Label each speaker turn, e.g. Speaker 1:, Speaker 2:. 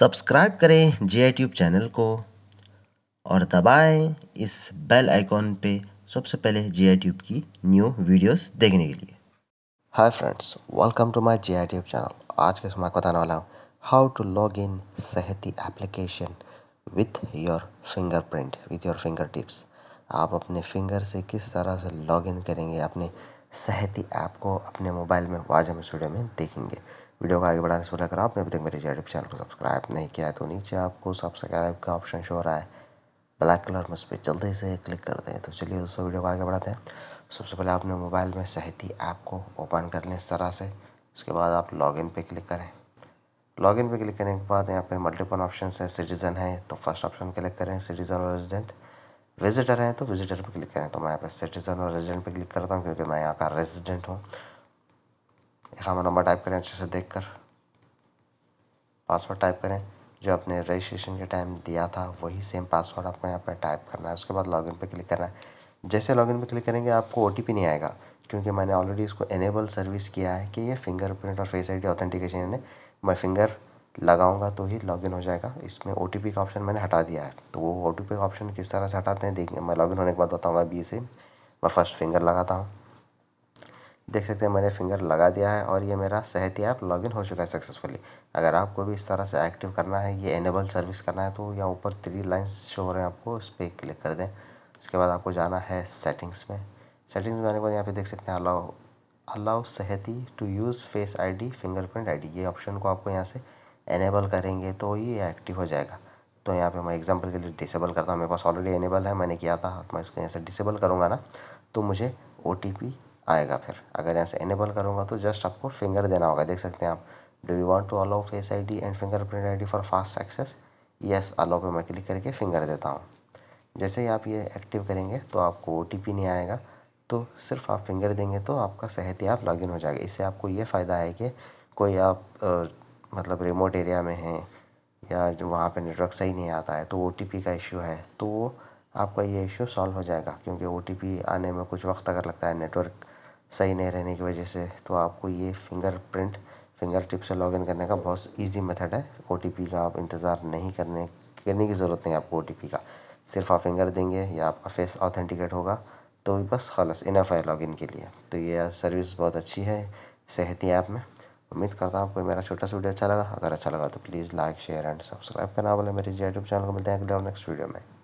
Speaker 1: subscribe करें जे I Tube channel को और दबाएं इस बेल आइकॉन पे सबसे पहले जे आई ट्यूब की न्यू वीडियोस देखने के लिए hi friends welcome to my J I Tube channel आज के समय आपको बताने वाला हूँ how to log in Sehhaty application with your fingerprint with your finger tips आप अपने फिंगर से किस तरह से लॉग इन करेंगे अपने सेहती ऐप को अपने मोबाइल में वाजम स्टूडियो में देखेंगे वीडियो को आगे बढ़ाने से पहले अगर आपने अभी तक मेरे यूट्यूब चैनल को सब्सक्राइब नहीं किया है तो नीचे आपको सब्सक्राइब का ऑप्शन शो हो रहा है ब्लैक कलर में उस पर जल्दी से क्लिक कर दें तो चलिए दोस्तों वीडियो को आगे बढ़ाते हैं सबसे पहले आपने मोबाइल में सहती ऐप को ओपन कर लें इस तरह से उसके बाद आप लॉगिन पे क्लिक करें लॉगिन पे क्लिक करने के बाद यहाँ पे मल्टीपल ऑप्शन है सिटीज़न है तो फर्स्ट ऑप्शन क्लिक करें सिटीज़न और रेजिडेंट विजिटर हैं तो विजिटर पे क्लिक करें तो मैं यहाँ पे सिटीज़न और रेजिडेंट पे क्लिक करता हूँ क्योंकि मैं यहाँ का रेजिडेंट हूँ इकामा हाँ, नंबर टाइप करें अच्छे से देख कर पासवर्ड टाइप करें जो आपने रजिस्ट्रेशन के टाइम दिया था वही सेम पासवर्ड आपको यहाँ पर टाइप करना है उसके बाद लॉगिन पे क्लिक करना है जैसे लॉगिन पे क्लिक करेंगे आपको ओ नहीं आएगा क्योंकि मैंने ऑलरेडी इसको एनेबल सर्विस किया है कि ये फिंगरप्रिंट और फेस आई डी ऑथेंटिकेशन है मैं फिंगर लगाऊंगा तो ही लॉगिन हो जाएगा इसमें ओ का ऑप्शन मैंने हटा दिया है तो वो ओ का ऑप्शन किस तरह से हटाते हैं देखिए मैं लॉगिन होने के बाद बताऊँगा बी से मैं फ़र्स्ट फिंगर लगाता हूँ देख सकते हैं मैंने फिंगर लगा दिया है और ये मेरा सहती ऐप लॉगिन हो चुका है सक्सेसफुली अगर आपको भी इस तरह से एक्टिव करना है ये एनेबल सर्विस करना है तो यहाँ ऊपर थ्री लाइन्स शो हो रहे हैं आपको उस पर क्लिक कर दें उसके बाद आपको जाना है सेटिंग्स में सेटिंग्स में आने के बाद यहाँ पे देख सकते हैं allow allow Sehhaty to use face ID fingerprint ID ये ऑप्शन को आपको यहाँ से एनेबल करेंगे तो ये एक्टिव हो जाएगा तो यहाँ पे मैं एग्जांपल के लिए डिसेबल करता हूँ मेरे पास ऑलरेडी एनेबल है मैंने किया था मैं इसको यहाँ से डिसेबल करूँगा ना तो मुझे ओ आएगा फिर अगर यहाँ से इनेबल करूँगा तो जस्ट आपको फिंगर देना होगा देख सकते हैं आप do you want to allow face D and finger I D for fast access yes allow पर मैं क्लिक करके फिंगर देता हूँ जैसे ही आप ये एक्टिव करेंगे तो आपको ओ नहीं आएगा तो सिर्फ आप फिंगर देंगे तो आपका सेहत आप लॉगिन हो जाएगा इससे आपको ये फ़ायदा है कि कोई आप आ, मतलब रिमोट एरिया में हैं या जो वहाँ पे नेटवर्क सही नहीं आता है तो ओ का इशू है तो वो आपका ये इशू सॉल्व हो जाएगा क्योंकि ओ आने में कुछ वक्त अगर लगता है नेटवर्क सही नहीं रहने की वजह से तो आपको ये फ़िंगरप्रिंट फ़िंगर टिप से लॉगिन करने का बहुत ईजी मेथड है ओ का आप इंतज़ार नहीं करने करने की ज़रूरत नहीं आपको ओ का सिर्फ आप फिंगर देंगे या आपका फेस ऑथेंटिकेट होगा तो बस खालस इनफ है लॉगिन के लिए तो ये सर्विस बहुत अच्छी है सेहती ऐप में उम्मीद करता हूँ आपको मेरा छोटा सा वीडियो अच्छा लगा अगर अच्छा लगा तो please like share and subscribe करना बोले मेरे यूट्यूब चैनल को मिलते हैं अगले और नेक्स्ट वीडियो में